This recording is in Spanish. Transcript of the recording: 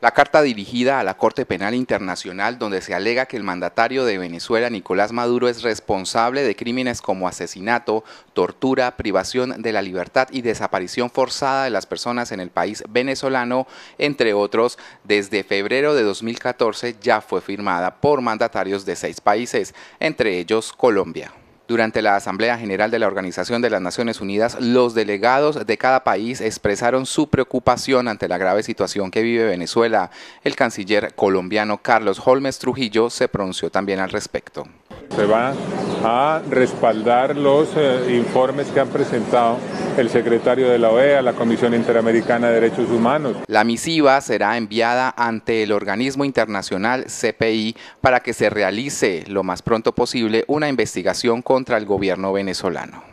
La carta dirigida a la Corte Penal Internacional donde se alega que el mandatario de Venezuela, Nicolás Maduro, es responsable de crímenes como asesinato, tortura, privación de la libertad y desaparición forzada de las personas en el país venezolano, entre otros, desde febrero de 2014 ya fue firmada por mandatarios de seis países, entre ellos Colombia. Durante la Asamblea General de la Organización de las Naciones Unidas, los delegados de cada país expresaron su preocupación ante la grave situación que vive Venezuela. El canciller colombiano Carlos Holmes Trujillo se pronunció también al respecto. Se va a respaldar los eh, informes que han presentado el secretario de la OEA, la Comisión Interamericana de Derechos Humanos. La misiva será enviada ante el organismo internacional CPI para que se realice lo más pronto posible una investigación contra el gobierno venezolano.